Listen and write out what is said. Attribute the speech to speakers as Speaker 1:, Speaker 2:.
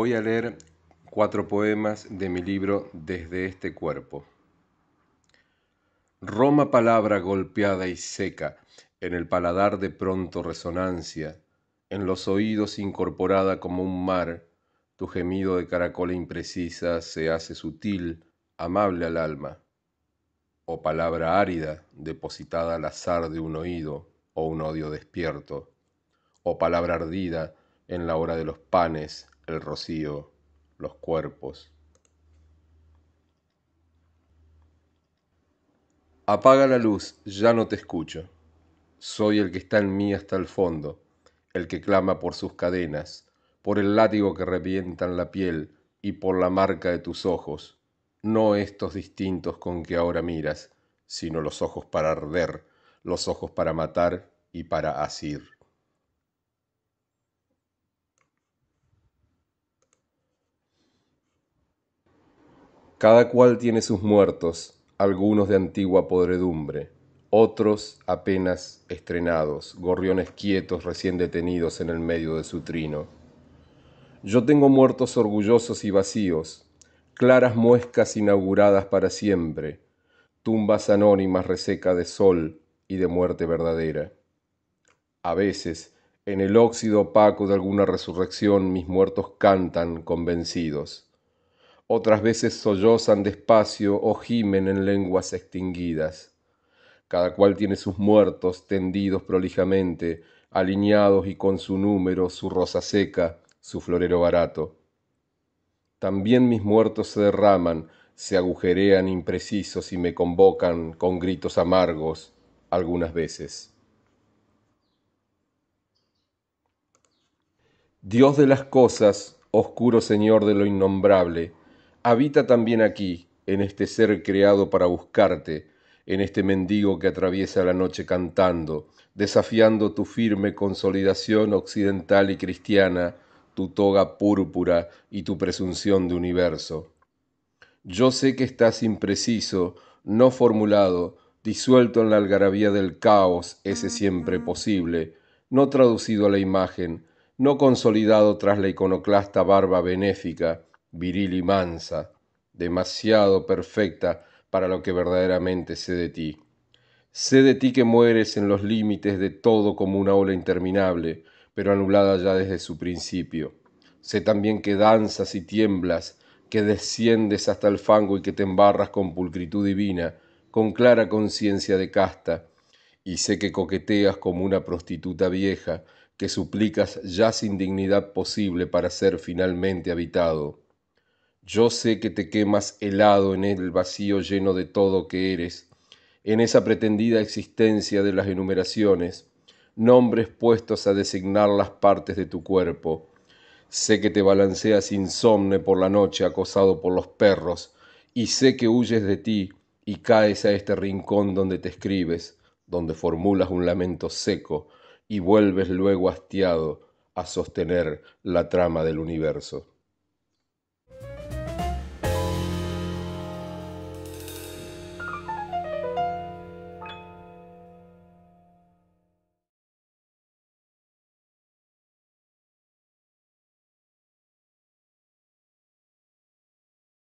Speaker 1: voy a leer cuatro poemas de mi libro Desde este cuerpo. Roma palabra golpeada y seca, en el paladar de pronto resonancia, en los oídos incorporada como un mar, tu gemido de caracola imprecisa se hace sutil, amable al alma. O oh palabra árida, depositada al azar de un oído o un odio despierto. O oh palabra ardida en la hora de los panes, el rocío, los cuerpos. Apaga la luz, ya no te escucho. Soy el que está en mí hasta el fondo, el que clama por sus cadenas, por el látigo que revientan la piel y por la marca de tus ojos, no estos distintos con que ahora miras, sino los ojos para arder, los ojos para matar y para asir. Cada cual tiene sus muertos, algunos de antigua podredumbre, otros apenas estrenados, gorriones quietos recién detenidos en el medio de su trino. Yo tengo muertos orgullosos y vacíos, claras muescas inauguradas para siempre, tumbas anónimas reseca de sol y de muerte verdadera. A veces, en el óxido opaco de alguna resurrección, mis muertos cantan convencidos otras veces sollozan despacio o gimen en lenguas extinguidas. Cada cual tiene sus muertos tendidos prolijamente, alineados y con su número, su rosa seca, su florero barato. También mis muertos se derraman, se agujerean imprecisos y me convocan con gritos amargos algunas veces. Dios de las cosas, oscuro Señor de lo innombrable, habita también aquí, en este ser creado para buscarte, en este mendigo que atraviesa la noche cantando, desafiando tu firme consolidación occidental y cristiana, tu toga púrpura y tu presunción de universo. Yo sé que estás impreciso, no formulado, disuelto en la algarabía del caos, ese siempre posible, no traducido a la imagen, no consolidado tras la iconoclasta barba benéfica, viril y mansa, demasiado perfecta para lo que verdaderamente sé de ti. Sé de ti que mueres en los límites de todo como una ola interminable, pero anulada ya desde su principio. Sé también que danzas y tiemblas, que desciendes hasta el fango y que te embarras con pulcritud divina, con clara conciencia de casta. Y sé que coqueteas como una prostituta vieja, que suplicas ya sin dignidad posible para ser finalmente habitado. Yo sé que te quemas helado en el vacío lleno de todo que eres, en esa pretendida existencia de las enumeraciones, nombres puestos a designar las partes de tu cuerpo. Sé que te balanceas insomne por la noche acosado por los perros, y sé que huyes de ti y caes a este rincón donde te escribes, donde formulas un lamento seco y vuelves luego hastiado a sostener la trama del universo.